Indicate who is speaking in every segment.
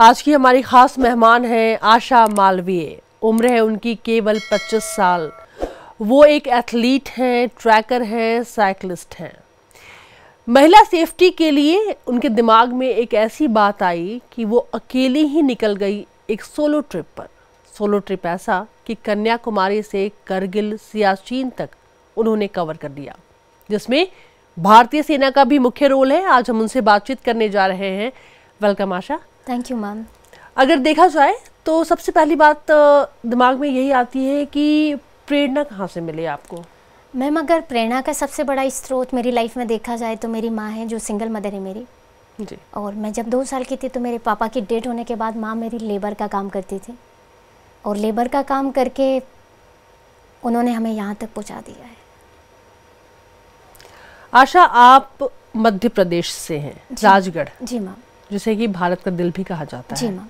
Speaker 1: आज की हमारी खास मेहमान हैं आशा मालवीय उम्र है उनकी केवल 25 साल वो एक एथलीट हैं ट्रैकर हैं साइकिलिस्ट हैं महिला सेफ्टी के लिए उनके दिमाग में एक ऐसी बात आई कि वो अकेली ही निकल गई एक सोलो ट्रिप पर सोलो ट्रिप ऐसा कि कन्याकुमारी से करगिल सियाचिन तक उन्होंने कवर कर दिया जिसमें भारतीय सेना का भी मुख्य रोल है आज हम उनसे बातचीत करने जा रहे हैं welcome Asha thank you ma'am अगर देखा जाए तो सबसे पहली बात
Speaker 2: दिमाग में यही आती है कि प्रेरणा कहाँ से मिले आपको मैम अगर प्रेरणा का सबसे बड़ा स्रोत मेरी लाइफ में देखा जाए तो मेरी माँ है जो सिंगल मदर है मेरी जी और मैं जब दो साल की थी तो मेरे पापा की डेथ होने के बाद माँ मेरी लेबर का काम करती थी और लेबर का काम करके उन्होंने हमें यहाँ तक पहुँचा दिया है
Speaker 1: आशा आप मध्य प्रदेश से हैं राजगढ़ जी मैम जिसे कि भारत का दिल भी कहा जाता जी है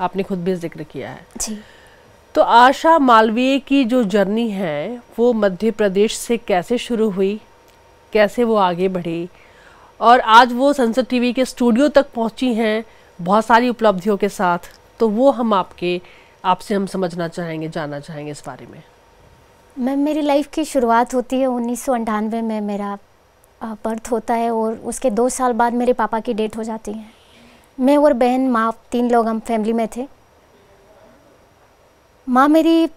Speaker 1: आपने खुद भी जिक्र किया है जी तो आशा मालवीय की जो जर्नी है वो मध्य प्रदेश से कैसे शुरू हुई कैसे वो आगे बढ़ी और आज वो संसद टीवी के स्टूडियो तक पहुंची हैं बहुत सारी उपलब्धियों के साथ तो वो हम आपके आपसे हम समझना चाहेंगे जानना चाहेंगे इस बारे में
Speaker 2: मैम मेरी लाइफ की शुरुआत होती है उन्नीस में मेरा बर्थ होता है और उसके दो साल बाद मेरे पापा की डेथ हो जाती है मैं और बहन माँ तीन लोग हम फैमिली में थे माँ मेरी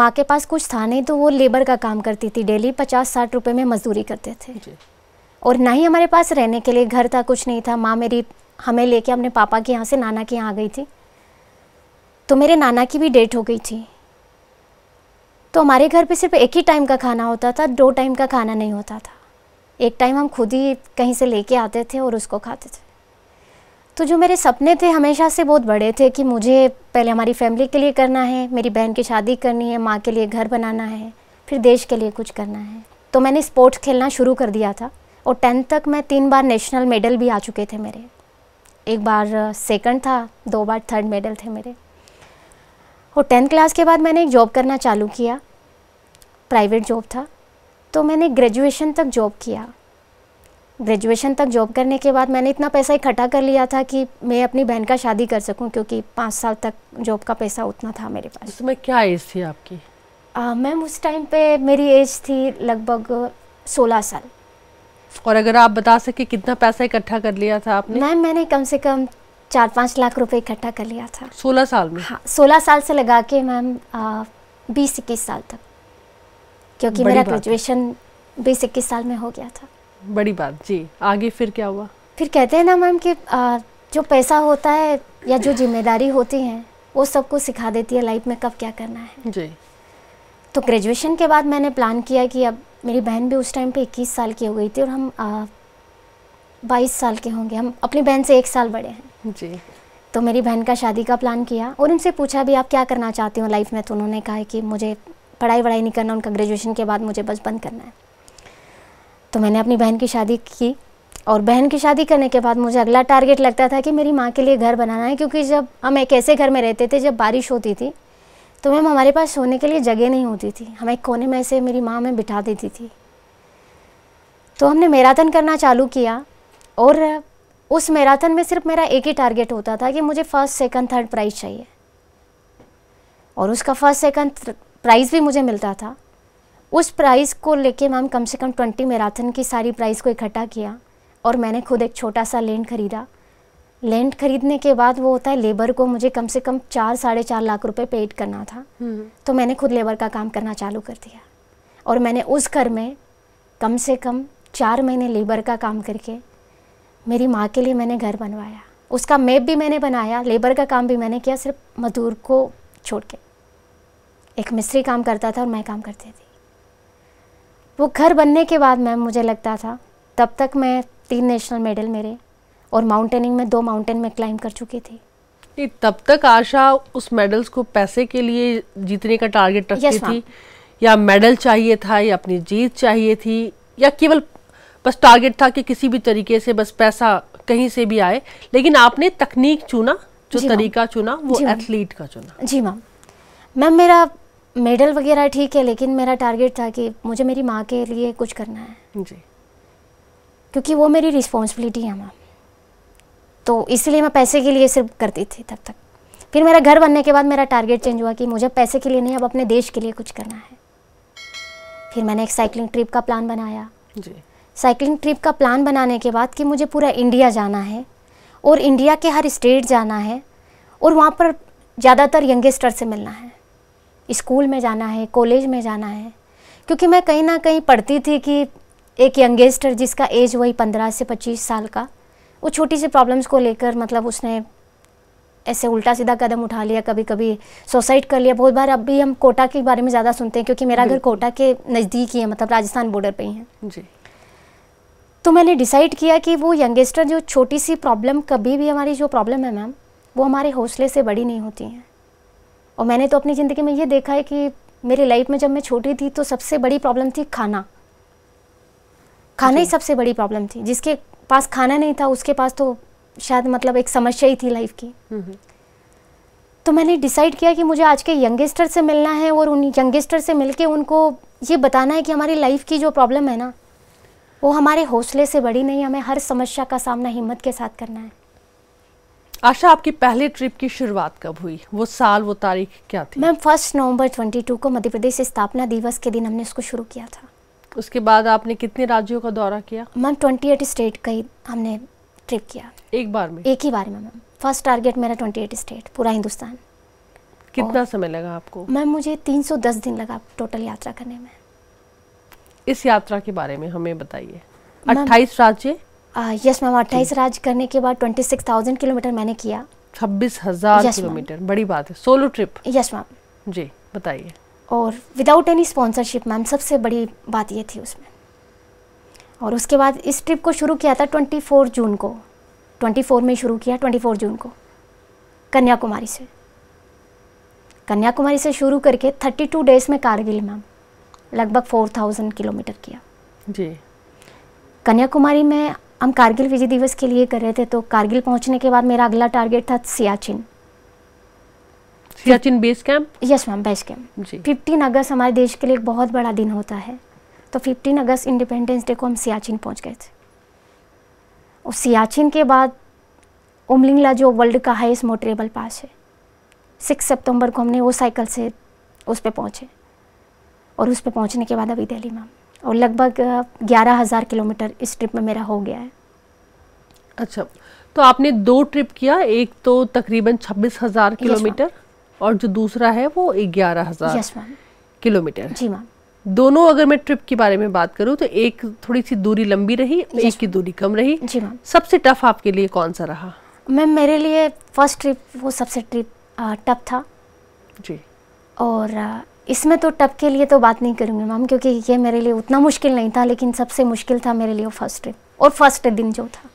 Speaker 2: माँ के पास कुछ था नहीं तो वो लेबर का काम करती थी डेली पचास साठ रुपए में मजदूरी करते थे और ना ही हमारे पास रहने के लिए घर था कुछ नहीं था माँ मेरी हमें लेके अपने पापा के यहाँ से नाना के यहाँ आ गई थी तो मेरे नाना की भी डेट हो गई थी तो हमारे घर पे सिर्फ एक ही टाइम का खाना होता था दो टाइम का खाना नहीं होता था एक टाइम हम खुद ही कहीं से लेके आते थे और उसको खाते थे तो जो मेरे सपने थे हमेशा से बहुत बड़े थे कि मुझे पहले हमारी फैमिली के लिए करना है मेरी बहन की शादी करनी है माँ के लिए घर बनाना है फिर देश के लिए कुछ करना है तो मैंने स्पोर्ट्स खेलना शुरू कर दिया था और टेंथ तक मैं तीन बार नेशनल मेडल भी आ चुके थे मेरे एक बार सेकंड था दो बार थर्ड मेडल थे मेरे और टेंथ क्लास के बाद मैंने एक जॉब करना चालू किया प्राइवेट जॉब था तो मैंने ग्रेजुएशन तक जॉब किया ग्रेजुएशन तक जॉब करने के बाद मैंने इतना पैसा इकट्ठा कर लिया था कि मैं अपनी बहन का शादी कर सकूं क्योंकि पाँच साल तक जॉब का पैसा उतना था मेरे पास उसमें क्या एज थी आपकी मैम उस टाइम पे मेरी एज थी लगभग
Speaker 1: सोलह साल और अगर आप बता सके कितना पैसा इकट्ठा कर लिया था आपने मैम
Speaker 2: मैंने कम से कम चार पाँच लाख रुपये इकट्ठा कर लिया था सोलह साल में हाँ सोलह साल से लगा के मैम बीस इक्कीस साल तक क्योंकि मेरा ग्रेजुएशन बीस इक्कीस साल में हो गया था
Speaker 1: बड़ी बात जी आगे फिर क्या हुआ
Speaker 2: फिर कहते हैं ना मैम कि आ, जो पैसा होता है या जो जिम्मेदारी होती है वो सबको सिखा देती है लाइफ में कब क्या करना है जी तो ग्रेजुएशन के बाद मैंने प्लान किया कि अब मेरी बहन भी उस टाइम पे 21 साल की हो गई थी और हम आ, 22 साल के होंगे हम अपनी बहन से एक साल बड़े हैं जी तो मेरी बहन का शादी का प्लान किया और उनसे पूछा भी आप क्या करना चाहती हो लाइफ में तो उन्होंने कहा कि मुझे पढ़ाई वढ़ाई नहीं करना उनका ग्रेजुएशन के बाद मुझे बस बंद करना है तो मैंने अपनी बहन की शादी की और बहन की शादी करने के बाद मुझे अगला टारगेट लगता था कि मेरी माँ के लिए घर बनाना है क्योंकि जब हम एक ऐसे घर में रहते थे जब बारिश होती थी तो मैम हमारे पास सोने के लिए जगह नहीं होती थी हम एक कोने में से मेरी माँ हमें बिठा देती थी तो हमने मैराथन करना चालू किया और उस मैराथन में सिर्फ मेरा एक ही टारगेट होता था कि मुझे फ़र्स्ट सेकंड थर्ड प्राइज़ चाहिए और उसका फ़र्स्ट सेकंड प्राइज़ भी मुझे मिलता था उस प्राइस को लेके मैम कम से कम ट्वेंटी मैराथन की सारी प्राइस को इकट्ठा किया और मैंने खुद एक छोटा सा लैंड ख़रीदा लैंड खरीदने के बाद वो होता है लेबर को मुझे कम से कम चार साढ़े चार लाख रुपए पेड करना था हम्म। तो मैंने खुद लेबर का काम करना चालू कर दिया और मैंने उस घर में कम से कम चार महीने लेबर का काम करके मेरी माँ के लिए मैंने घर बनवाया उसका मैप भी मैंने बनाया लेबर का काम भी मैंने किया सिर्फ मजदूर को छोड़ के एक मिस्त्री काम करता था और मैं काम करती थी वो घर बनने के बाद मैम मुझे लगता था तब तक मैं तीन नेशनल मेडल मेरे और माउंटेनिंग में दो माउंटेन में क्लाइंब कर चुकी थी
Speaker 1: नहीं तब तक आशा उस मेडल्स को पैसे के लिए जीतने का टारगेट रखती yes, थी या मेडल चाहिए था या अपनी जीत चाहिए थी या केवल बस टारगेट था कि किसी भी तरीके से बस पैसा कहीं से भी आए लेकिन आपने तकनीक चुना जो तरीका चुना वो एथलीट का चुना जी
Speaker 2: मैम मैम मेरा मेडल वगैरह ठीक है लेकिन मेरा टारगेट था कि मुझे मेरी माँ के लिए कुछ करना है जी क्योंकि वो मेरी रिस्पॉन्सिबिलिटी है माँ तो इसलिए मैं पैसे के लिए सिर्फ करती थी तब तक फिर मेरा घर बनने के बाद मेरा टारगेट चेंज हुआ कि मुझे पैसे के लिए नहीं अब अपने देश के लिए कुछ करना है फिर मैंने एक साइकिलिंग ट्रिप का प्लान बनाया जी साइकिलिंग ट्रिप का प्लान बनाने के बाद कि मुझे पूरा इंडिया जाना है और इंडिया के हर स्टेट जाना है और वहाँ पर ज़्यादातर यंगेस्टर से मिलना है स्कूल में जाना है कॉलेज में जाना है क्योंकि मैं कहीं ना कहीं पढ़ती थी कि एक यंगेस्टर जिसका एज वही पंद्रह से पच्चीस साल का वो छोटी सी प्रॉब्लम्स को लेकर मतलब उसने ऐसे उल्टा सीधा कदम उठा लिया कभी कभी सुसाइड कर लिया बहुत बार अब भी हम कोटा के बारे में ज़्यादा सुनते हैं क्योंकि मेरा घर कोटा के नज़दीक ही है मतलब राजस्थान बॉर्डर पे ही है जी तो मैंने डिसाइड किया कि वो यंगेस्टर जो छोटी सी प्रॉब्लम कभी भी हमारी जो प्रॉब्लम है मैम वो हमारे हौसले से बड़ी नहीं होती हैं और मैंने तो अपनी ज़िंदगी में ये देखा है कि मेरी लाइफ में जब मैं छोटी थी तो सबसे बड़ी प्रॉब्लम थी खाना खाना ही सबसे बड़ी प्रॉब्लम थी जिसके पास खाना नहीं था उसके पास तो शायद मतलब एक समस्या ही थी लाइफ की हम्म, हम्म। तो मैंने डिसाइड किया कि मुझे आज के यंगेस्टर से मिलना है और उन यंगेस्टर से मिल उनको ये बताना है कि हमारी लाइफ की जो प्रॉब्लम है ना वो हमारे हौसले से बड़ी नहीं हमें हर समस्या का सामना हिम्मत के साथ करना है आशा आपकी पहले ट्रिप की शुरुआत कब हुई वो साल वो तारीख क्या थी मैम फर्स्ट नवंबर 22 को मध्य प्रदेश स्थापना दिवस के दिन हमने उसको शुरू किया था उसके बाद आपने कितने राज्यों का दौरा किया मैम ट्वेंटी एट स्टेट का ही हमने ट्रिप किया एक बार में एक ही बार में मैम फर्स्ट टारगेट मेरा ट्वेंटी स्टेट पूरा हिंदुस्तान कितना समय लगा आपको मैम मुझे 310 दिन लगा टोटल यात्रा करने में
Speaker 1: इस यात्रा के बारे में हमें बताइए
Speaker 2: अट्ठाईस राज्य यस मैम अट्ठाईस hmm. राज्य करने के बाद ट्वेंटी सिक्स थाउजेंड किलोमीटर मैंने किया छब्बीस हजार किलोमीटर
Speaker 1: बड़ी बात है सोलो ट्रिप यस मैम जी बताइए
Speaker 2: और विदाउट एनी स्पॉन्सरशिप मैम सबसे बड़ी बात ये थी उसमें और उसके बाद इस ट्रिप को शुरू किया था ट्वेंटी फोर जून को ट्वेंटी फोर में शुरू किया ट्वेंटी फोर जून को कन्याकुमारी से कन्याकुमारी से शुरू करके थर्टी टू डेज में कारगिल मैम लगभग फोर थाउजेंड किलोमीटर किया जी कन्याकुमारी में हम कारगिल विजय दिवस के लिए कर रहे थे तो कारगिल पहुंचने के बाद मेरा अगला टारगेट था Siachen Siachen base camp yes ma'am base camp fifteen अगस्त हमारे देश के लिए एक बहुत बड़ा दिन होता है तो फिफ्टीन अगस्त इंडिपेंडेंस डे को हम सियाचिन पहुँच गए थे और सियाचिन के बाद उमलिंगला जो वर्ल्ड का हाइस्ट मोटरेबल पास है सिक्स सितंबर को हमने वो साइकिल से उस पर पहुँचे और उस पर पहुँचने के बाद अभी दिल्ली मैम और लगभग ग्यारह हज़ार किलोमीटर इस ट्रिप में मेरा हो गया है अच्छा तो
Speaker 1: आपने दो ट्रिप किया एक तो तकरीबन छब्बीस हज़ार किलोमीटर और जो दूसरा है वो ग्यारह हज़ार किलोमीटर जी मैम दोनों अगर मैं ट्रिप के बारे में बात करूं तो एक थोड़ी सी दूरी लंबी रही एक की दूरी कम रही जी मैम सबसे टफ आपके लिए कौन सा रहा
Speaker 2: मैम मेरे लिए फर्स्ट ट्रिप वो सबसे ट्रिप टफ था जी और इसमें तो टप के लिए तो बात नहीं करूँगी मैम क्योंकि ये मेरे लिए उतना मुश्किल नहीं था लेकिन सबसे मुश्किल था मेरे लिए फर्स्ट ट्रिप और फर्स्ट दिन जो था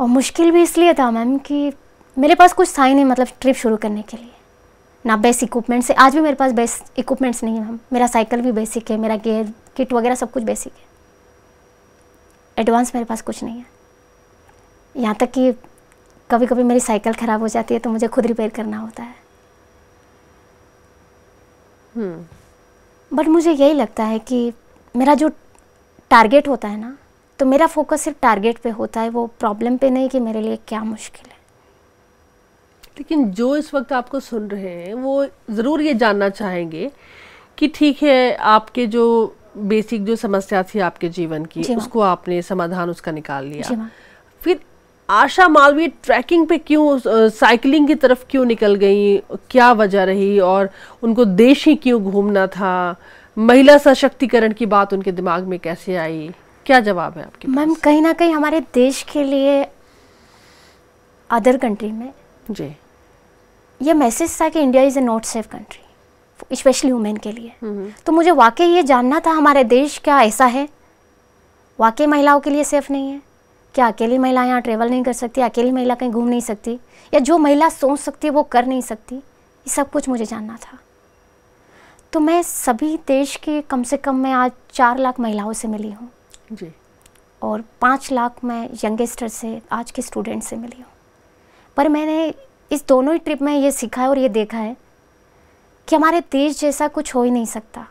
Speaker 2: और मुश्किल भी इसलिए था मैम कि मेरे पास कुछ था ही नहीं मतलब ट्रिप शुरू करने के लिए ना बेस्ट इक्विपमेंट्स है आज भी मेरे पास बेस्ट इक्विपमेंट्स नहीं है मैम मेरा साइकिल भी बेसिक है मेरा गेयर किट वगैरह सब कुछ बेसिक है एडवांस मेरे पास कुछ नहीं है यहाँ तक कि कभी कभी मेरी साइकिल ख़राब हो जाती है तो मुझे खुद रिपेयर करना होता है बट हम्म। मुझे यही लगता है कि मेरा जो टारगेट होता है ना तो मेरा फोकस सिर्फ टारगेट पे होता है वो प्रॉब्लम पे नहीं कि मेरे लिए क्या मुश्किल है लेकिन जो इस वक्त
Speaker 1: आपको सुन रहे हैं वो ज़रूर ये जानना चाहेंगे कि ठीक है आपके जो बेसिक जो समस्या थी आपके जीवन की जी हाँ। उसको आपने समाधान उसका निकाल लिया हाँ। फिर आशा मालवीय ट्रैकिंग पे क्यों साइकिलिंग की तरफ क्यों निकल गई क्या वजह रही और उनको देश ही क्यों घूमना था महिला सशक्तिकरण की बात उनके दिमाग में कैसे आई क्या जवाब है आपके
Speaker 2: मैम कहीं ना कहीं हमारे देश के लिए अदर कंट्री में जी ये मैसेज था कि India is a not safe country specially women के लिए हम्म, हम्म। तो मुझे वाकई ये जानना था हमारे देश क्या ऐसा है वाकई महिलाओं के लिए सेफ नहीं है क्या अकेली महिला यहाँ ट्रेवल नहीं कर सकती अकेली महिला कहीं घूम नहीं सकती या जो महिला सोच सकती है वो कर नहीं सकती ये सब कुछ मुझे जानना था तो मैं सभी देश के कम से कम मैं आज चार लाख महिलाओं से मिली हूँ जी और पाँच लाख मैं यंगेस्टर से आज के स्टूडेंट से मिली हूँ पर मैंने इस दोनों ही ट्रिप में ये सीखा है और ये देखा है कि हमारे देश जैसा कुछ हो ही नहीं सकता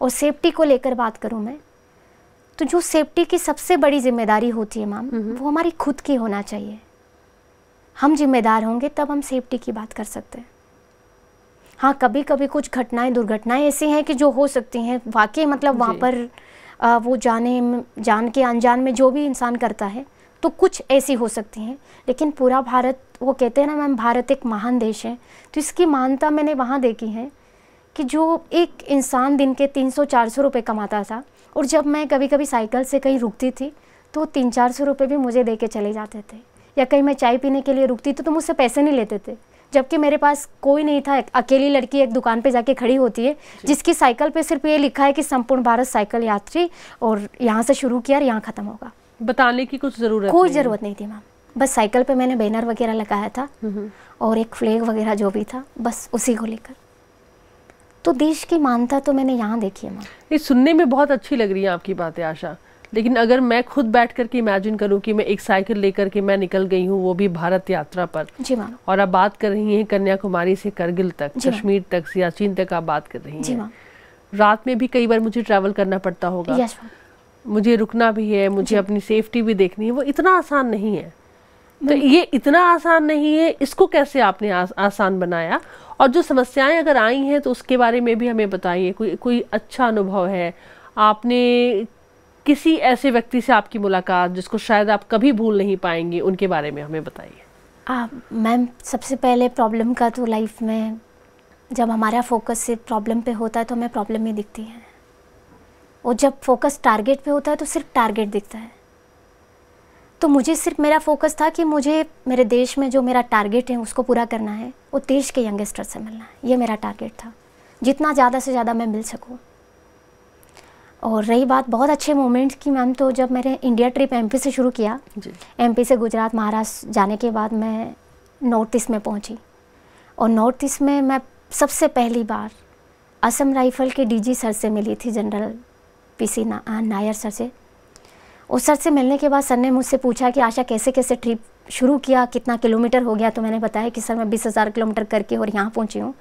Speaker 2: और सेफ्टी को लेकर बात करूँ मैं तो जो सेफ्टी की सबसे बड़ी जिम्मेदारी होती है मैम वो हमारी खुद की होना चाहिए हम जिम्मेदार होंगे तब हम सेफ्टी की बात कर सकते हैं हाँ कभी कभी कुछ घटनाएं दुर्घटनाएं ऐसी हैं कि जो हो सकती हैं वाकई मतलब वहाँ पर आ, वो जाने जान के अनजान में जो भी इंसान करता है तो कुछ ऐसी हो सकती हैं लेकिन पूरा भारत वो कहते हैं ना मैम भारत एक महान देश है तो इसकी महानता मैंने वहाँ देखी है कि जो एक इंसान दिन के 300-400 रुपए कमाता था और जब मैं कभी कभी साइकिल से कहीं रुकती थी तो तीन चार सौ रुपये भी मुझे दे के चले जाते थे या कहीं मैं चाय पीने के लिए रुकती थी तो मुझसे पैसे नहीं लेते थे जबकि मेरे पास कोई नहीं था अकेली लड़की एक दुकान पे जाके खड़ी होती है जिसकी साइकिल पे सिर्फ ये लिखा है कि संपूर्ण भारत साइकिल यात्री और यहाँ से शुरू किया और यहाँ ख़त्म होगा
Speaker 1: बताने की कुछ ज़रूरत कोई ज़रूरत
Speaker 2: नहीं थी मैम बस साइकिल पे मैंने बैनर वगैरह लगाया था और एक फ्लैग वगैरह जो भी था बस उसी को लेकर तो देश की मानता तो मैंने यहाँ देखी है
Speaker 1: ये सुनने में बहुत अच्छी लग रही है आपकी बातें आशा लेकिन अगर मैं खुद बैठ करके इमेजिन करूँ कि मैं एक साइकिल लेकर के मैं निकल गई हूँ वो भी भारत यात्रा पर जी मैम और आप बात कर रही हैं कन्याकुमारी से करगिल तक कश्मीर तक सियाचिन तक आप बात कर रही हैं जी मैम रात में भी कई बार मुझे ट्रैवल करना पड़ता होगा मुझे रुकना भी है मुझे अपनी सेफ्टी भी देखनी है वो इतना आसान नहीं है तो ये इतना आसान नहीं है इसको कैसे आपने आस, आसान बनाया और जो समस्याएं अगर आई हैं तो उसके बारे में भी हमें बताइए कोई कोई अच्छा अनुभव है आपने किसी ऐसे व्यक्ति से आपकी मुलाकात जिसको शायद आप कभी भूल नहीं पाएंगे उनके बारे में हमें बताइए
Speaker 2: मैम सबसे पहले प्रॉब्लम का तो लाइफ में जब हमारा फोकस सिर्फ प्रॉब्लम पे होता है तो हमें प्रॉब्लम ही दिखती है और जब फोकस टारगेट पे होता है तो सिर्फ टारगेट दिखता है तो मुझे सिर्फ मेरा फोकस था कि मुझे मेरे देश में जो मेरा टारगेट है उसको पूरा करना है वो देश के यंगस्टर से मिलना है ये मेरा टारगेट था जितना ज़्यादा से ज़्यादा मैं मिल सकूँ और रही बात बहुत अच्छे मोमेंट्स की मैम तो जब मैंने इंडिया ट्रिप एमपी से शुरू किया एमपी से गुजरात महाराष्ट्र जाने के बाद मैं नॉर्थ ईस्ट में पहुंची और नॉर्थ ईस्ट में मैं सबसे पहली बार असम राइफल के डीजी सर से मिली थी जनरल पीसी ना, नायर सर से उस सर से मिलने के बाद सर ने मुझसे पूछा कि आशा कैसे कैसे ट्रिप शुरू किया कितना किलोमीटर हो गया तो मैंने बताया कि सर मैं बीस हज़ार किलोमीटर करके और यहाँ पहुँची हूँ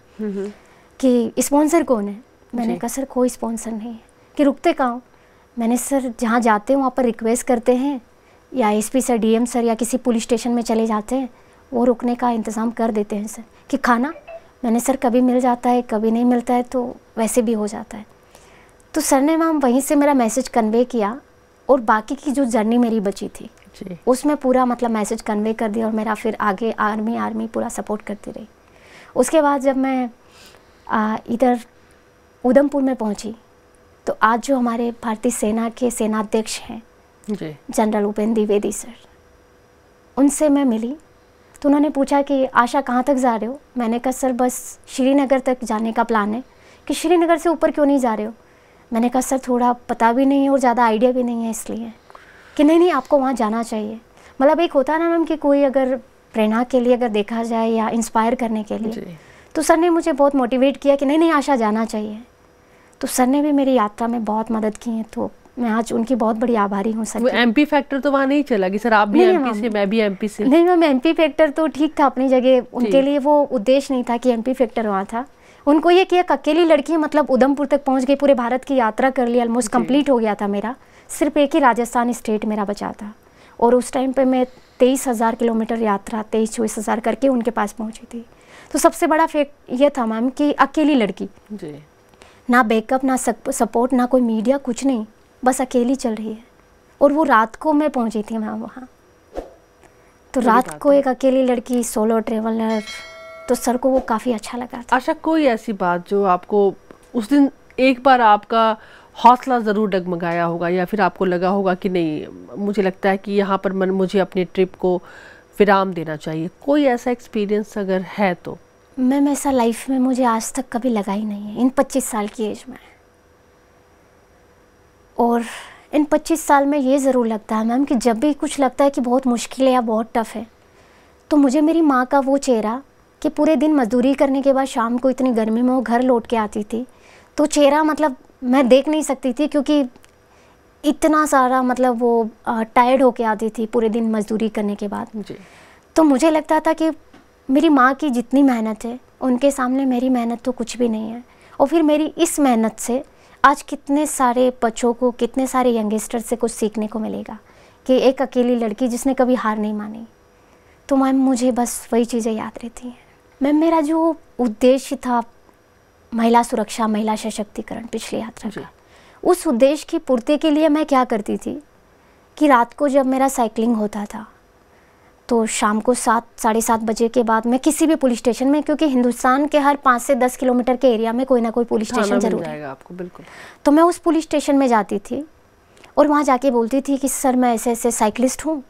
Speaker 2: कि स्पॉन्सर कौन है मैंने कहा सर कोई स्पॉन्सर नहीं है कि रुकते कहाँ मैंने सर जहाँ जाते हैं वहाँ पर रिक्वेस्ट करते हैं या एस सर डी सर या किसी पुलिस स्टेशन में चले जाते हैं वो रुकने का इंतज़ाम कर देते हैं सर कि खाना मैंने सर कभी मिल जाता है कभी नहीं मिलता है तो वैसे भी हो जाता है तो सर ने मैम वहीं से मेरा मैसेज कन्वे किया और बाकी की जो जर्नी मेरी बची थी उसमें पूरा मतलब मैसेज कन्वे कर दिया और मेरा फिर आगे आर्मी आर्मी पूरा सपोर्ट करती रही उसके बाद जब मैं इधर उधमपुर में पहुंची तो आज जो हमारे भारतीय सेना के सेनाध्यक्ष हैं जनरल उपेंद्र द्विवेदी सर उनसे मैं मिली तो उन्होंने पूछा कि आशा कहाँ तक जा रहे हो मैंने कहा सर बस श्रीनगर तक जाने का प्लान है कि श्रीनगर से ऊपर क्यों नहीं जा रहे हो मैंने कहा सर थोड़ा पता भी नहीं है और ज़्यादा आइडिया भी नहीं है इसलिए कि नहीं नहीं आपको वहाँ जाना चाहिए मतलब एक होता ना मैम कि कोई अगर प्रेरणा के लिए अगर देखा जाए या इंस्पायर करने के लिए तो सर ने मुझे बहुत मोटिवेट किया कि नहीं नहीं आशा जाना चाहिए तो सर ने भी मेरी यात्रा में बहुत मदद की है तो मैं आज उनकी बहुत बड़ी आभारी हूँ सर एम पी फैक्टर तो वहाँ नहीं चला
Speaker 1: कि सर आप भी एमपी से मैं भी एमपी से नहीं
Speaker 2: मैम एमपी फैक्टर तो ठीक था अपनी जगह उनके लिए वो उद्देश्य नहीं था कि एमपी फैक्टर वहाँ था उनको ये कि एक अकेली लड़की मतलब उधमपुर तक पहुंच गई पूरे भारत की यात्रा कर ली ऑलमोस्ट कंप्लीट हो गया था मेरा सिर्फ एक ही राजस्थान स्टेट मेरा बचा था और उस टाइम पे मैं तेईस हज़ार किलोमीटर यात्रा तेईस चौबीस हज़ार करके उनके पास पहुंची थी तो सबसे बड़ा फैक्ट ये था मैम कि अकेली लड़की जी ना बैकअप ना सपोर्ट ना कोई मीडिया कुछ नहीं बस अकेली चल रही है और वो रात को मैं पहुंची थी मैम वहाँ तो रात को एक अकेली लड़की सोलो ट्रेवलर तो सर को वो काफ़ी अच्छा लगा
Speaker 1: था अच्छा कोई ऐसी बात जो आपको उस दिन एक बार आपका हौसला ज़रूर डगमगाया होगा या फिर आपको लगा होगा कि नहीं मुझे लगता है कि यहाँ पर मन मुझे अपनी ट्रिप को विराम देना चाहिए कोई ऐसा एक्सपीरियंस अगर है तो
Speaker 2: मैम ऐसा लाइफ में मुझे आज तक कभी लगा ही नहीं है इन 25 साल की एज में और इन 25 साल में ये ज़रूर लगता है मैम कि जब भी कुछ लगता है कि बहुत मुश्किल है या बहुत टफ है तो मुझे मेरी माँ का वो चेहरा कि पूरे दिन मजदूरी करने के बाद शाम को इतनी गर्मी में वो घर लौट के आती थी तो चेहरा मतलब मैं देख नहीं सकती थी क्योंकि इतना सारा मतलब वो टायर्ड होके आती थी पूरे दिन मजदूरी करने के बाद तो मुझे लगता था कि मेरी माँ की जितनी मेहनत है उनके सामने मेरी मेहनत तो कुछ भी नहीं है और फिर मेरी इस मेहनत से आज कितने सारे बच्चों को कितने सारे यंगस्टर से कुछ सीखने को मिलेगा कि एक अकेली लड़की जिसने कभी हार नहीं मानी तो मैम मुझे बस वही चीज़ें याद रहती हैं मैम मेरा जो उद्देश्य था महिला सुरक्षा महिला सशक्तिकरण पिछली यात्रा का उस उद्देश्य की पूर्ति के लिए मैं क्या करती थी कि रात को जब मेरा साइकिलिंग होता था तो शाम को सात साढ़े सात बजे के बाद मैं किसी भी पुलिस स्टेशन में क्योंकि हिंदुस्तान के हर पाँच से दस किलोमीटर के एरिया में कोई ना कोई पुलिस स्टेशन जरूर
Speaker 1: है आपको बिल्कुल
Speaker 2: तो मैं उस पुलिस स्टेशन में जाती थी और वहाँ जाके बोलती थी कि सर मैं ऐसे ऐसे साइकिलिस्ट हूँ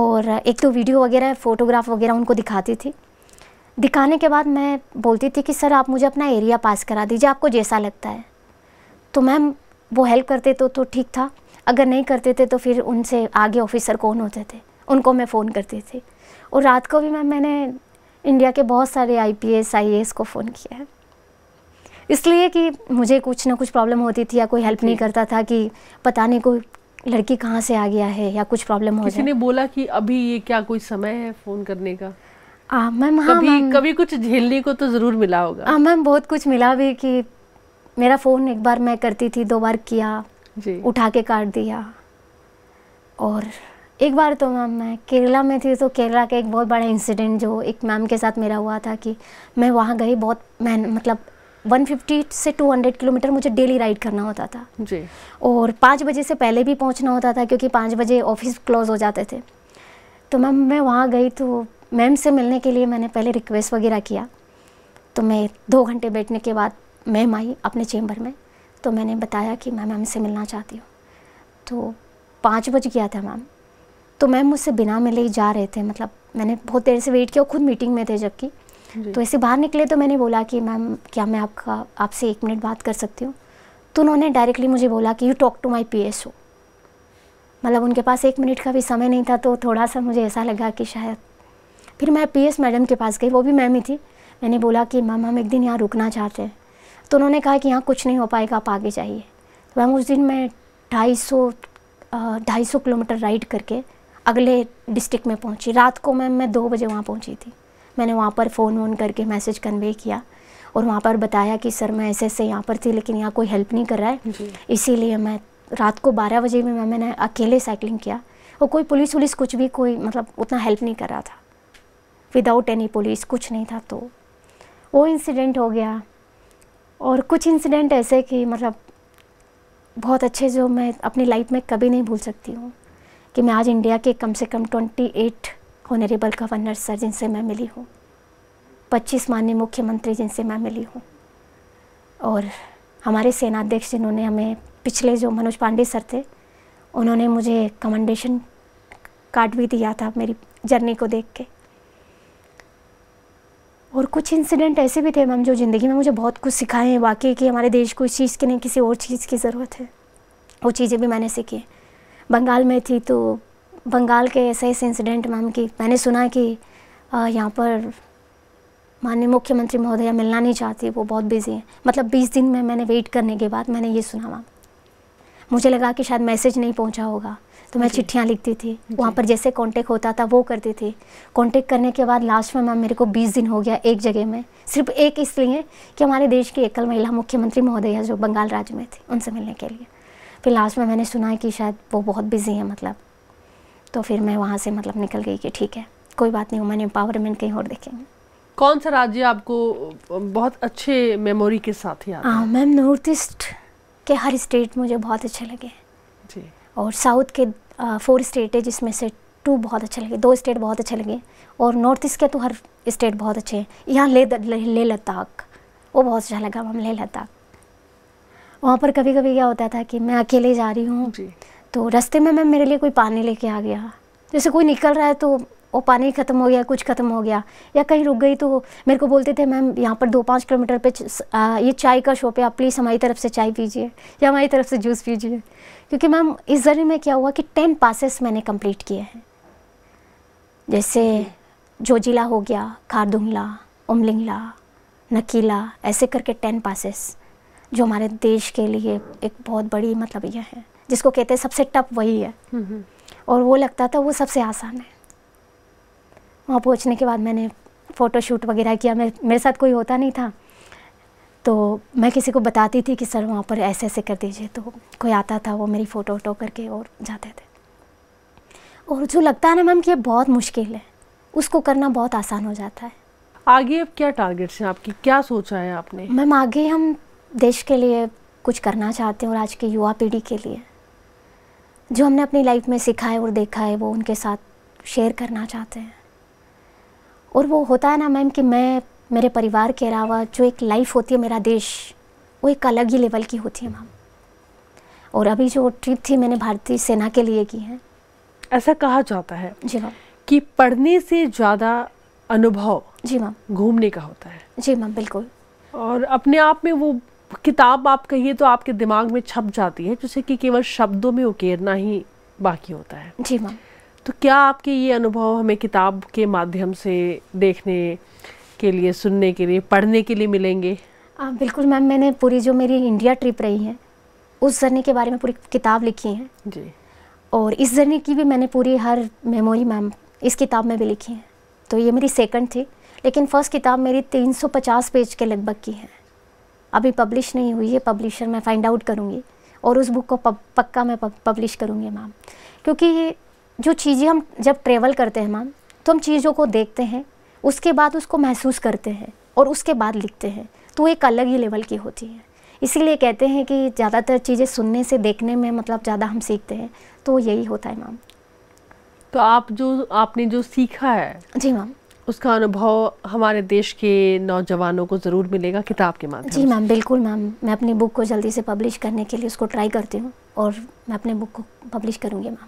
Speaker 2: और एक तो वीडियो वगैरह फोटोग्राफ वगैरह उनको दिखाती थी दिखाने के बाद मैं बोलती थी कि सर आप मुझे अपना एरिया पास करा दीजिए आपको जैसा लगता है तो मैम वो हेल्प करते तो तो ठीक था अगर नहीं करते थे तो फिर उनसे आगे ऑफिसर कौन होते थे उनको मैं फ़ोन करती थी और रात को भी मैम मैंने इंडिया के बहुत सारे आईपीएस आईएएस को फ़ोन किया है इसलिए कि मुझे कुछ ना कुछ प्रॉब्लम होती थी या कोई हेल्प नहीं करता था कि पता नहीं कोई लड़की कहाँ से आ गया है या कुछ प्रॉब्लम हो किसी ने
Speaker 1: बोला कि अभी ये क्या कोई समय है फ़ोन करने का
Speaker 2: मैम हाँ कभी
Speaker 1: कभी कुछ झेलने को तो ज़रूर मिला होगा
Speaker 2: मैम बहुत कुछ मिला भी कि मेरा फ़ोन एक बार मैं करती थी दो बार किया जी उठा के काट दिया और एक बार तो मैम मैं केरला में थी तो केरला का एक बहुत बड़ा इंसिडेंट जो एक मैम के साथ मेरा हुआ था कि मैं वहाँ गई बहुत मैं मतलब 150 से 200 किलोमीटर मुझे डेली राइड करना होता था जी और पाँच बजे से पहले भी पहुँचना होता था क्योंकि पाँच बजे ऑफिस क्लोज हो जाते थे तो मैम मैं वहाँ गई तो मैम से मिलने के लिए मैंने पहले रिक्वेस्ट वगैरह किया तो मैं दो घंटे बैठने के बाद मैम आई अपने चैम्बर में तो मैंने बताया कि मैं मैम से मिलना चाहती हूँ तो पाँच बज गया था मैम तो मैम मुझसे बिना मिले ही जा रहे थे मतलब मैंने बहुत देर से वेट किया खुद मीटिंग में थे जबकि तो ऐसे बाहर निकले तो मैंने बोला कि मैम क्या मैं आपका आपसे एक मिनट बात कर सकती हूँ तो उन्होंने डायरेक्टली मुझे बोला कि you talk to my P मतलब उनके पास एक मिनट का भी समय नहीं था तो थोड़ा सा मुझे ऐसा लगा कि शायद फिर मैं पीएस मैडम के पास गई वो भी मैम ही थी मैंने बोला कि मैम हम एक दिन यहाँ रुकना चाहते हैं तो उन्होंने कहा कि यहाँ कुछ नहीं हो पाएगा आप आगे जाइए तो मैम उस दिन मैं ढाई सौ ढाई सौ किलोमीटर राइड करके अगले डिस्ट्रिक्ट में पहुँची रात को मैम मैं दो बजे वहाँ पहुँची थी मैंने वहाँ पर फ़ोन वोन करके मैसेज कन्वे किया और वहाँ पर बताया कि सर मैं ऐसे ऐसे यहाँ पर थी लेकिन यहाँ कोई हेल्प नहीं कर रहा है इसीलिए मैं रात को बारह बजे में मैंने अकेले साइकिलिंग किया और कोई पुलिस वुलिस कुछ भी कोई मतलब उतना हेल्प नहीं कर रहा था विदाउट एनी पुलिस कुछ नहीं था तो वो इंसिडेंट हो गया और कुछ इंसिडेंट ऐसे कि मतलब बहुत अच्छे जो मैं अपनी लाइफ में कभी नहीं भूल सकती हूँ कि मैं आज इंडिया के कम से कम 28 एट ऑनरेबल गवर्नर सर जिनसे मैं मिली हूँ 25 माननीय मुख्यमंत्री जिनसे मैं मिली हूँ और हमारे सेनाध्यक्ष जिन्होंने हमें पिछले जो मनोज पांडे सर थे उन्होंने मुझे कमेंडेशन कार्ड भी दिया था मेरी जर्नी को देख के और कुछ इंसिडेंट ऐसे भी थे मैम जो ज़िंदगी में मुझे बहुत कुछ सिखाए हैं वाकई कि हमारे देश को इस चीज़ के नहीं किसी और चीज़ की ज़रूरत है वो चीज़ें भी मैंने सीखी बंगाल में थी तो बंगाल के ऐसे ऐसे इंसिडेंट मैम कि मैंने सुना कि यहाँ पर माननीय मुख्यमंत्री महोदया मिलना नहीं चाहती वो बहुत बिज़ी हैं मतलब बीस दिन में मैंने वेट करने के बाद मैंने ये सुना मैम मुझे लगा कि शायद मैसेज नहीं पहुँचा होगा तो मैं चिट्ठियाँ लिखती थी वहाँ पर जैसे कॉन्टेक्ट होता था वो करती थी कॉन्टेक्ट करने के बाद लास्ट में मैम मेरे को बीस दिन हो गया एक जगह में सिर्फ एक इसलिए कि हमारे देश की एकल महिला मुख्यमंत्री महोदया जो बंगाल राज्य में थी उनसे मिलने के लिए फिर लास्ट में मैंने सुना है कि शायद वो बहुत बिजी है मतलब तो फिर मैं वहाँ से मतलब निकल गई कि ठीक है कोई बात नहीं वुमेन एम्पावरमेंट कहीं और देखेंगे कौन
Speaker 1: सा राज्य आपको बहुत अच्छे मेमोरी के साथ याद
Speaker 2: हाँ मैम नॉर्थ ईस्ट के हर स्टेट मुझे बहुत अच्छे लगे जी और साउथ के फोर स्टेट है जिसमें से टू बहुत अच्छे लगे दो स्टेट बहुत अच्छे लगे और नॉर्थ ईस्ट के तो हर स्टेट बहुत अच्छे हैं यहाँ ले ले लद्दाख वो बहुत अच्छा लगा हम ले लद्दाख वहाँ पर कभी कभी क्या होता था कि मैं अकेले जा रही हूँ तो रास्ते में मैम मेरे लिए कोई पानी लेके आ गया जैसे कोई निकल रहा है तो वो पानी ख़त्म हो गया कुछ ख़त्म हो गया या कहीं रुक गई तो मेरे को बोलते थे मैम यहाँ पर दो पाँच किलोमीटर पे ये चाय का शॉप है आप प्लीज़ हमारी तरफ से चाय पीजिए या हमारी तरफ से जूस पीजिए क्योंकि मैम इस जर्नी में क्या हुआ कि टेन पासेस मैंने कम्प्लीट किए हैं जैसे जोजिला हो गया खारदुंगला उमलिंगला नकीला ऐसे करके टेन पासेस जो हमारे देश के लिए एक बहुत बड़ी मतलब यह है जिसको कहते हैं सबसे टफ वही है हम्म, हम्म। और वो लगता था वो सबसे आसान है वहाँ पहुँचने के बाद मैंने फ़ोटोशूट वगैरह किया मैं मेरे साथ कोई होता नहीं था तो मैं किसी को बताती थी कि सर वहाँ पर ऐसे ऐसे कर दीजिए तो कोई आता था वो मेरी फ़ोटो वोटो करके और जाते थे और जो लगता है ना मैम कि ये बहुत मुश्किल है उसको करना बहुत आसान हो जाता है
Speaker 1: आगे अब क्या टारगेट्स
Speaker 2: हैं आपकी क्या सोचा है आपने मैम आगे हम देश के लिए कुछ करना चाहते हैं और आज के युवा पीढ़ी के लिए जो हमने अपनी लाइफ में सिखा है और देखा है वो उनके साथ शेयर करना चाहते हैं और वो होता है ना मैम कि मैं मेरे परिवार के अलावा जो एक लाइफ होती है मेरा देश वो एक अलग ही लेवल की होती है मैम और अभी जो ट्रिप थी मैंने भारतीय सेना के लिए की है ऐसा कहा जाता है जी मैम कि पढ़ने से ज़्यादा अनुभव जी मैम घूमने का होता
Speaker 1: है जी मैम बिल्कुल और अपने आप में वो किताब आप कहिए तो आपके दिमाग में छप जाती है जिसे कि केवल शब्दों में उकेरना ही बाकी होता है जी मैम तो क्या आपके ये अनुभव हमें किताब के माध्यम से देखने के लिए सुनने के लिए पढ़ने के लिए मिलेंगे
Speaker 2: आ, बिल्कुल मैम मैंने पूरी जो मेरी इंडिया ट्रिप रही है उस जर्नी के बारे में पूरी किताब लिखी है जी और इस जर्नी की भी मैंने पूरी हर मेमोरी मैम इस किताब में भी लिखी है तो ये मेरी सेकंड थी लेकिन फ़र्स्ट किताब मेरी 350 पेज के लगभग की है अभी पब्लिश नहीं हुई है पब्लिशर मैं फाइंड आउट करूँगी और उस बुक को पक्का मैं पब्लिश करूँगी मैम क्योंकि जो चीज़ें हम जब ट्रेवल करते हैं मैम तो हम चीज़ों को देखते हैं उसके बाद उसको महसूस करते हैं और उसके बाद लिखते हैं तो एक अलग ही लेवल की होती है इसीलिए कहते हैं कि ज़्यादातर चीज़ें सुनने से देखने में मतलब ज़्यादा हम सीखते हैं तो यही होता है मैम तो आप
Speaker 1: जो आपने जो सीखा है जी मैम उसका अनुभव हमारे देश के नौजवानों को ज़रूर मिलेगा किताब के माध्यम जी
Speaker 2: मैम बिल्कुल मैम मैं अपनी बुक को जल्दी से पब्लिश करने के लिए उसको ट्राई करती हूँ और मैं अपने बुक को पब्लिश करूँगी मैम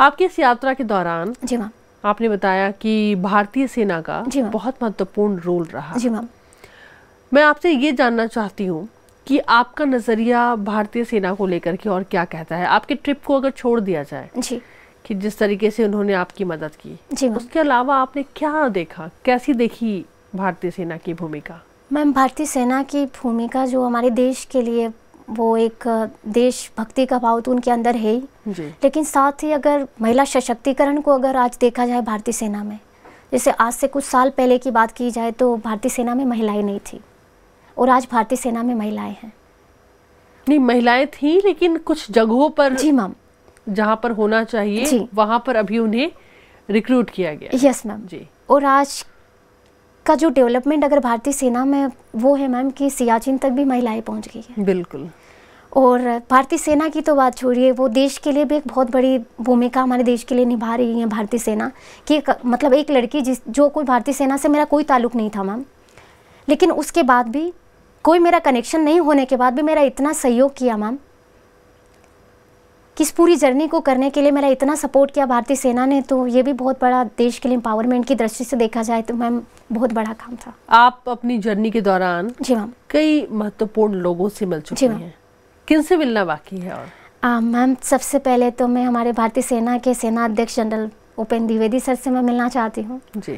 Speaker 1: आपकी इस यात्रा के दौरान जी मैम आपने बताया कि भारतीय सेना का बहुत महत्वपूर्ण रोल रहा जी मैम मैं आपसे ये जानना चाहती हूँ कि आपका नज़रिया भारतीय सेना को लेकर के और क्या कहता है आपके ट्रिप को अगर छोड़ दिया जाए जी कि जिस तरीके से उन्होंने आपकी मदद की जी उसके अलावा आपने क्या देखा कैसी देखी भारतीय सेना की भूमिका
Speaker 2: मैम भारतीय सेना की भूमिका जो हमारे देश के लिए वो एक देशभक्ति का भाव तो उनके अंदर है ही लेकिन साथ ही अगर महिला सशक्तिकरण को अगर आज देखा जाए भारतीय सेना में जैसे आज से कुछ साल पहले की बात की जाए तो भारतीय सेना में महिलाएं नहीं थी और आज भारतीय सेना में महिलाएं हैं नहीं महिलाएं थी
Speaker 1: लेकिन कुछ जगहों पर जी मैम जहाँ पर होना चाहिए वहाँ पर अभी उन्हें रिक्रूट किया गया यस
Speaker 2: मैम जी और आज का जो डेवलपमेंट अगर भारतीय सेना में वो है मैम कि सियाचिन तक भी महिलाएं पहुंच गई हैं बिल्कुल और भारतीय सेना की तो बात छोड़िए वो देश के लिए भी एक बहुत बड़ी भूमिका हमारे देश के लिए निभा रही है भारतीय सेना कि एक, मतलब एक लड़की जिस जो कोई भारतीय सेना से मेरा कोई ताल्लुक नहीं था मैम लेकिन उसके बाद भी कोई मेरा कनेक्शन नहीं होने के बाद भी मेरा इतना सहयोग किया मैम कि इस पूरी जर्नी को करने के लिए मेरा इतना सपोर्ट किया भारतीय सेना ने तो ये भी बहुत बड़ा देश के लिए एम्पावरमेंट की दृष्टि से देखा जाए तो मैम बहुत बड़ा काम था
Speaker 1: आप अपनी जर्नी के दौरान जी मैम कई महत्वपूर्ण लोगों से मिल चुके हैं किन से मिलना बाकी
Speaker 2: है और मैम सबसे पहले तो मैं हमारे भारतीय सेना के सेना अध्यक्ष जनरल उपेन्द्र द्विवेदी सर से मैं मिलना चाहती हूँ जी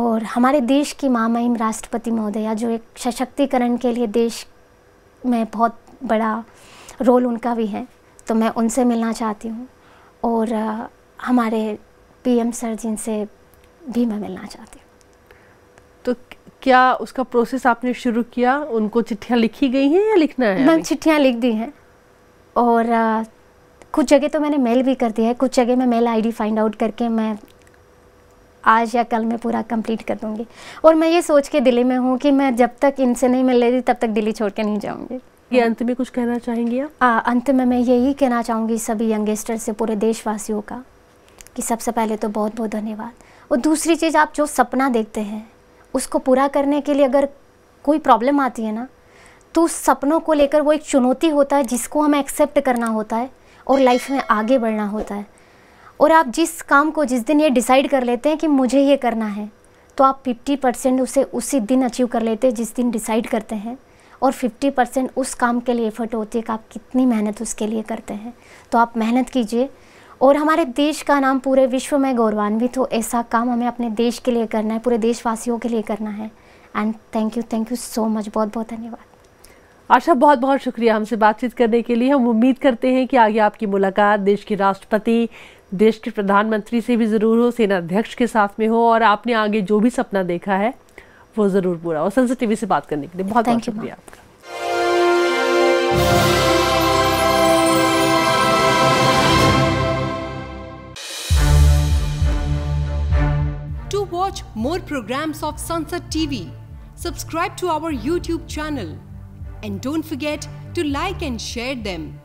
Speaker 2: और हमारे देश की मामहिम राष्ट्रपति महोदया जो एक सशक्तिकरण के लिए देश में बहुत बड़ा रोल उनका भी है तो मैं उनसे मिलना चाहती हूँ और हमारे पीएम सर जिनसे भी मैं मिलना चाहती हूँ क्या उसका प्रोसेस
Speaker 1: आपने शुरू किया उनको चिट्ठियाँ लिखी गई हैं या लिखना है मैम
Speaker 2: चिट्ठियाँ लिख दी हैं और आ, कुछ जगह तो मैंने मेल भी कर दिया है कुछ जगह मैं मेल आईडी फाइंड आउट करके मैं आज या कल मैं पूरा कंप्लीट कर दूँगी और मैं ये सोच के दिल्ली में हूँ कि मैं जब तक इनसे नहीं मिल रही तब तक दिल्ली छोड़ के नहीं जाऊँगी ये अंत में कुछ कहना चाहेंगी आप अंत में मैं यही कहना चाहूँगी सभी यंगेस्टर से पूरे देशवासियों का कि सबसे पहले तो बहुत बहुत धन्यवाद और दूसरी चीज़ आप जो सपना देखते हैं उसको पूरा करने के लिए अगर कोई प्रॉब्लम आती है ना तो सपनों को लेकर वो एक चुनौती होता है जिसको हमें एक्सेप्ट करना होता है और लाइफ में आगे बढ़ना होता है और आप जिस काम को जिस दिन ये डिसाइड कर लेते हैं कि मुझे ये करना है तो आप 50 परसेंट उसे उसी दिन अचीव कर लेते हैं जिस दिन डिसाइड करते हैं और 50 परसेंट उस काम के लिए एफर्ट होती है कि आप कितनी मेहनत उसके लिए करते हैं तो आप मेहनत कीजिए और हमारे देश का नाम पूरे विश्व में गौरवान्वित हो ऐसा काम हमें अपने देश के लिए करना है पूरे देशवासियों के लिए करना है and thank you thank you so much बहुत बहुत धन्यवाद
Speaker 1: आशा बहुत बहुत शुक्रिया हमसे बातचीत करने के लिए हम उम्मीद करते हैं कि आगे आपकी मुलाकात देश के राष्ट्रपति देश के प्रधानमंत्री से भी ज़रूर हो सेना अध्यक्ष के साथ में हो और आपने आगे जो भी सपना देखा है वो ज़रूर पूरा हो संसद टीवी से बात करने के लिए बहुत बहुत शुक्रिया आपका watch more programs of Sansad TV, subscribe to our YouTube channel and don't forget to like and share them.